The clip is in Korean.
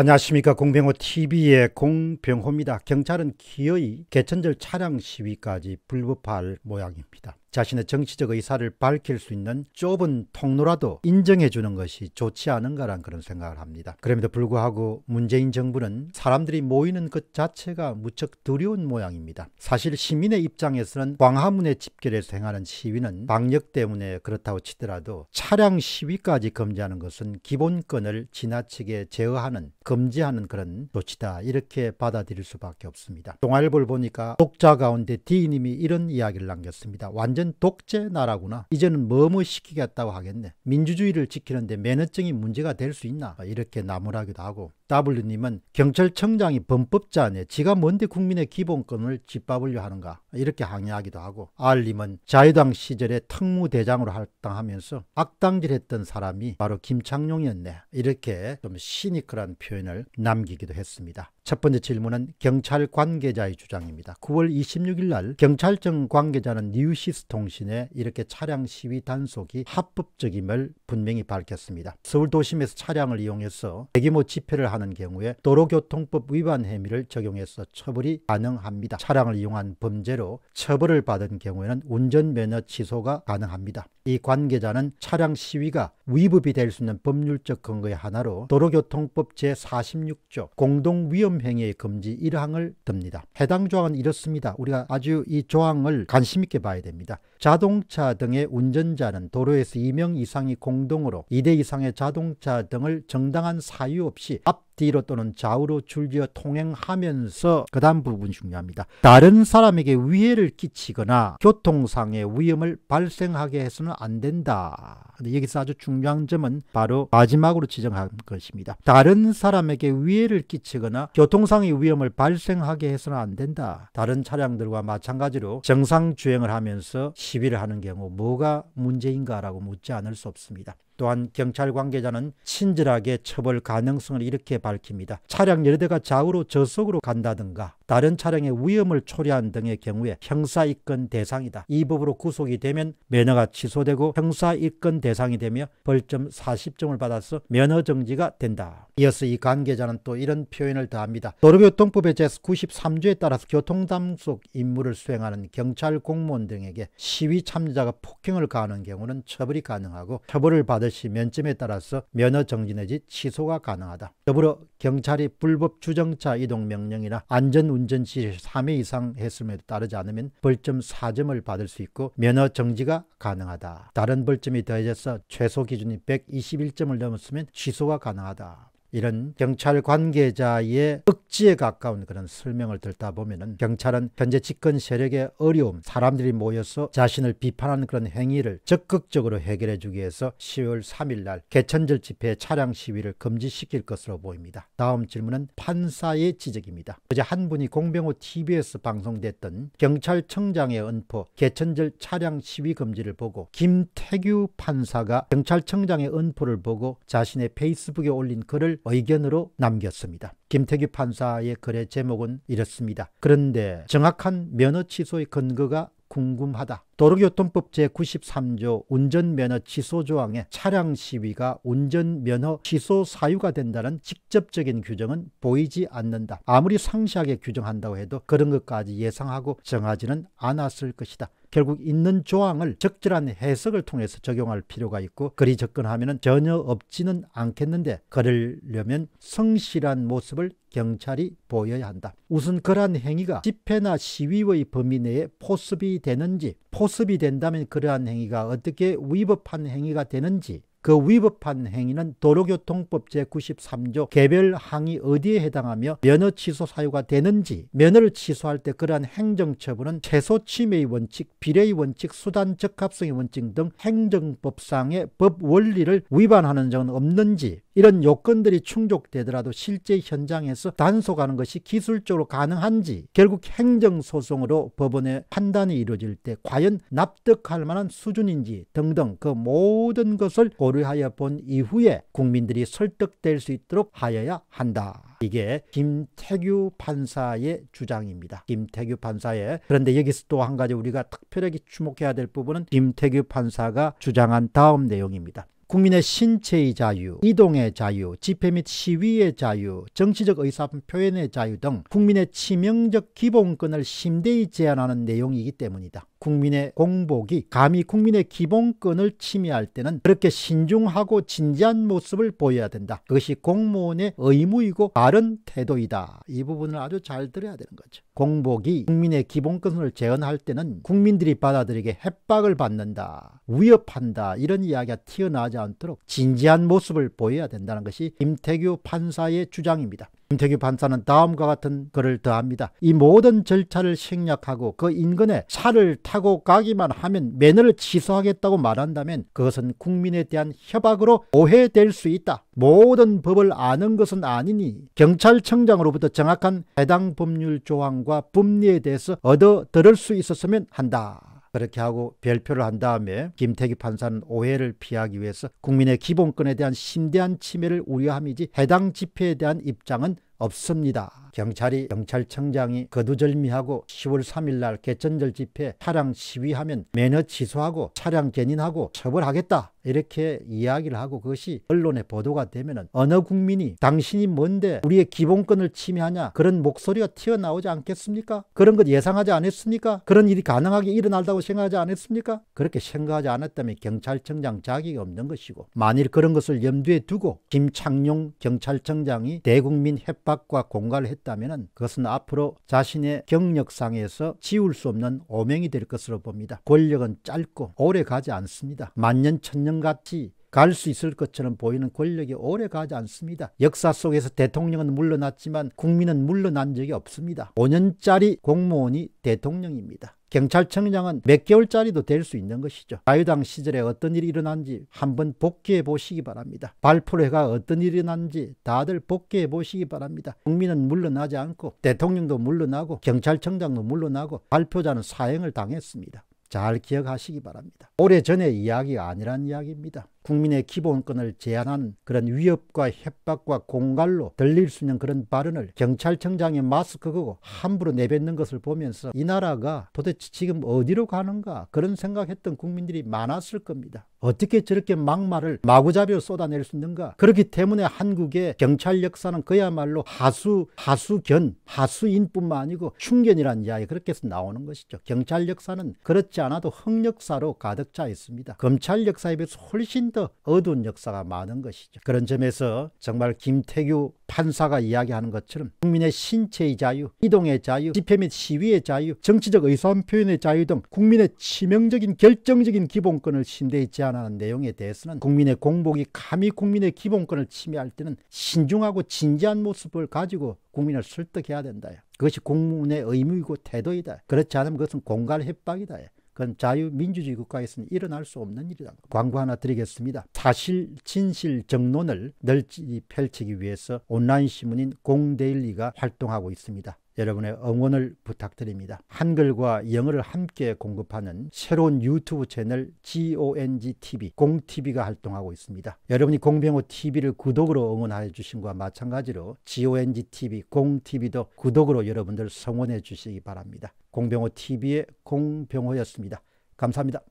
안녕하십니까 공병호 TV의 공병호입니다. 경찰은 기어이 개천절 차량 시위까지 불법할 모양입니다. 자신의 정치적 의사를 밝힐 수 있는 좁은 통로라도 인정해 주는 것이 좋지 않은가란 그런 생각을 합니다. 그럼에도 불구하고 문재인 정부는 사람들이 모이는 것 자체가 무척 두려운 모양입니다. 사실 시민의 입장에서는 광화문에 집결해서 행하는 시위는 방역 때문에 그렇다고 치더라도 차량 시위까지 금지하는 것은 기본권을 지나치게 제어하는 금지하는 그런 조치다 이렇게 받아들일 수밖에 없습니다. 동아일보를 보니까 독자 가운데 D님이 이런 이야기를 남겼습니다. 완전 독재 나라구나. 이제는 뭐뭐 시키겠다고 하겠네. 민주주의를 지키는데 매너증이 문제가 될 수 있나 이렇게 나무라기도 하고 W님은 경찰청장이 범법자네 지가 뭔데 국민의 기본권을 짓밟으려 하는가 이렇게 항의하기도 하고 R님은 자유당 시절에 특무대장으로 활동하면서 악당질했던 사람이 바로 김창룡이었네 이렇게 좀 시니컬한 표현 표현을 남기기도 했습니다. 첫 번째 질문은 경찰 관계자의 주장입니다. 9월 26일 날 경찰청 관계자는 뉴시스 통신에 이렇게 차량 시위 단속이 합법적임을 분명히 밝혔습니다. 서울 도심에서 차량을 이용해서 대규모 집회를 하는 경우에 도로교통법 위반 혐의를 적용해서 처벌이 가능합니다. 차량을 이용한 범죄로 처벌을 받은 경우에는 운전면허 취소가 가능합니다. 이 관계자는 차량 시위가 위법이 될 수 있는 법률적 근거의 하나로 도로교통법 제46조 공동위험 행위의 금지 1항을 듭니다. 해당 조항은 이렇습니다. 우리가 아주 이 조항을 관심 있게 봐야 됩니다. 자동차 등의 운전자는 도로에서 2명 이상이 공동으로 2대 이상의 자동차 등을 정당한 사유 없이 앞 뒤로 또는 좌우로 줄지어 통행하면서 그 다음 부분 이 중요합니다. 다른 사람에게 위해를 끼치거나 교통상의 위험을 발생하게 해서는 안 된다. 근데 여기서 아주 중요한 점은 바로 마지막으로 지정한 것입니다. 다른 사람에게 위해를 끼치거나 교통상의 위험을 발생하게 해서는 안 된다. 다른 차량들과 마찬가지로 정상 주행을 하면서 시위를 하는 경우 뭐가 문제인가라고 묻지 않을 수 없습니다. 또한 경찰 관계자는 친절하게 처벌 가능성을 이렇게 밝힙니다. 차량 여대가 러 좌우로 저속으로 간다든가 다른 차량의 위험을 초래한 등의 경우에 형사 입건 대상이다. 이 법으로 구속이 되면 면허가 취소되고 형사 입건 대상이 되며 벌점 40점을 받아서 면허 정지가 된다. 이어서 이 관계자는 또 이런 표현을 더합니다. 도로교통법의 제93조에 따라서 교통담속 임무를 수행하는 경찰 공무원 등에게 시위 참여자가 폭행을 가하는 경우는 처벌이 가능하고 처벌을 받을 반드시 면점에 따라서 면허 정지 내지 취소가 가능하다. 더불어 경찰이 불법 주정차 이동 명령이나 안전운전 시 3회 이상 했음에도 따르지 않으면 벌점 4점을 받을 수 있고 면허 정지가 가능하다. 다른 벌점이 더해져서 최소 기준이 121점을 넘었으면 취소가 가능하다. 이런 경찰 관계자의 억지에 가까운 그런 설명을 듣다 보면은 경찰은 현재 집권 세력의 어려움, 사람들이 모여서 자신을 비판하는 그런 행위를 적극적으로 해결해 주기 위해서 10월 3일 날 개천절 집회 차량 시위를 금지시킬 것으로 보입니다. 다음 질문은 판사의 지적입니다. 어제 한 분이 공병호 t v 에 방송됐던 경찰청장의 언포 개천절 차량 시위 금지를 보고 김태규 판사가 경찰청장의 언포를 보고 자신의 페이스북에 올린 글을 의견으로 남겼습니다. 김태규 판사의 글의 제목은 이렇습니다. 그런데 정확한 면허 취소의 근거가 궁금하다. 도로교통법 제93조 운전면허 취소 조항에 차량 시위가 운전면허 취소 사유가 된다는 직접적인 규정은 보이지 않는다. 아무리 상시하게 규정한다고 해도 그런 것까지 예상하고 정하지는 않았을 것이다. 결국 있는 조항을 적절한 해석을 통해서 적용할 필요가 있고 그리 접근하면 전혀 없지는 않겠는데 그러려면 성실한 모습을 경찰이 보여야 한다. 우선 그러한 행위가 집회나 시위의 범위 내에 포섭이 되는지 포섭이 된다면 그러한 행위가 어떻게 위법한 행위가 되는지 그 위법한 행위는 도로교통법 제93조 개별 항의 어디에 해당하며 면허 취소 사유가 되는지 면허를 취소할 때 그러한 행정처분은 최소 침해의 원칙, 비례의 원칙, 수단 적합성의 원칙 등 행정법상의 법 원리를 위반하는 점은 없는지 이런 요건들이 충족되더라도 실제 현장에서 단속하는 것이 기술적으로 가능한지 결국 행정소송으로 법원의 판단이 이루어질 때 과연 납득할 만한 수준인지 등등 그 모든 것을 고려하여 본 이후에 국민들이 설득될 수 있도록 하여야 한다. 이게 김태규 판사의 주장입니다. 김태규 판사의 그런데 여기서 또 한 가지 우리가 특별하게 주목해야 될 부분은 김태규 판사가 주장한 다음 내용입니다. 국민의 신체의 자유, 이동의 자유, 집회 및 시위의 자유, 정치적 의사분 표현의 자유 등 국민의 치명적 기본권을 심대히 제한하는 내용이기 때문이다. 국민의 공복이 감히 국민의 기본권을 침해할 때는 그렇게 신중하고 진지한 모습을 보여야 된다. 그것이 공무원의 의무이고 바른 태도이다. 이 부분을 아주 잘 들어야 되는 거죠. 공복이 국민의 기본권을 제한할 때는 국민들이 받아들이게 협박을 받는다. 위협한다. 이런 이야기가 튀어나오지 않도록 진지한 모습을 보여야 된다는 것이 임태규 판사의 주장입니다. 김태규 판사는 다음과 같은 글을 더합니다. 이 모든 절차를 생략하고 그 인근에 차를 타고 가기만 하면 면허를 취소하겠다고 말한다면 그것은 국민에 대한 협박으로 오해될 수 있다. 모든 법을 아는 것은 아니니 경찰청장으로부터 정확한 해당 법률 조항과 법리에 대해서 얻어 들을 수 있었으면 한다. 그렇게 하고 별표를 한 다음에 김태기 판사는 오해를 피하기 위해서 국민의 기본권에 대한 심대한 침해를 우려함이지 해당 집회에 대한 입장은 없습니다. 경찰이 경찰청장이 거두절미하고 10월 3일 날 개천절 집회 차량 시위하면 매너 취소하고 차량 견인하고 처벌하겠다 이렇게 이야기를 하고 그것이 언론에 보도가 되면 어느 국민이 당신이 뭔데 우리의 기본권을 침해하냐 그런 목소리가 튀어나오지 않겠습니까? 그런 것 예상하지 않았습니까? 그런 일이 가능하게 일어날다고 생각하지 않았습니까? 그렇게 생각하지 않았다면 경찰청장 자기가 없는 것이고 만일 그런 것을 염두에 두고 김창룡 경찰청장이 대국민 협박과 공갈을 했다 있다면 그것은 앞으로 자신의 경력상에서 지울 수 없는 오명이 될 것으로 봅니다. 권력은 짧고 오래 가지 않습니다. 만년 천년같이 갈 수 있을 것처럼 보이는 권력이 오래 가지 않습니다. 역사 속에서 대통령은 물러났지만 국민은 물러난 적이 없습니다. 5년짜리 공무원이 대통령입니다. 경찰청장은 몇 개월짜리도 될 수 있는 것이죠. 자유당 시절에 어떤 일이 일어난지 한번 복귀해 보시기 바랍니다. 발포해가 어떤 일이 일어난지 다들 복귀해 보시기 바랍니다. 국민은 물러나지 않고 대통령도 물러나고 경찰청장도 물러나고 발표자는 사형을 당했습니다. 잘 기억하시기 바랍니다. 오래전의 이야기가 아니란 이야기입니다. 국민의 기본권을 제한한 그런 위협과 협박과 공갈로 들릴 수 있는 그런 발언을 경찰청장의 마스크 그거 함부로 내뱉는 것을 보면서 이 나라가 도대체 지금 어디로 가는가 그런 생각했던 국민들이 많았을 겁니다. 어떻게 저렇게 막말을 마구잡이로 쏟아낼 수 있는가 그렇기 때문에 한국의 경찰 역사는 그야말로 하수 하수견 하수인뿐만 아니고 충견이란 이야기 그렇게 해서 나오는 것이죠 경찰 역사는 그렇지 않아도 흑역사로 가득 차 있습니다 검찰 역사에 비해서 훨씬 더더 어두운 역사가 많은 것이죠. 그런 점에서 정말 김태규 판사가 이야기하는 것처럼 국민의 신체의 자유, 이동의 자유, 집회 및 시위의 자유, 정치적 의사표현의 자유 등 국민의 치명적인 결정적인 기본권을 신대히 제한하는 내용에 대해서는 국민의 공복이 감히 국민의 기본권을 침해할 때는 신중하고 진지한 모습을 가지고 국민을 설득해야 된다. 그것이 국민의 의무이고 태도이다. 그렇지 않으면 그것은 공갈 협박이다. 그건 자유민주주의 국가에서는 일어날 수 없는 일이다. 광고 하나 드리겠습니다. 사실, 진실, 정론을 널리 찍 펼치기 위해서 온라인 신문인 공데일리가 활동하고 있습니다. 여러분의 응원을 부탁드립니다. 한글과 영어를 함께 공급하는 새로운 유튜브 채널 GONGTV, 공TV가 활동하고 있습니다. 여러분이 공병호TV를 구독으로 응원해 주신과 마찬가지로 GONGTV, 공TV도 구독으로 여러분들 성원해 주시기 바랍니다. 공병호TV의 공병호였습니다. 감사합니다.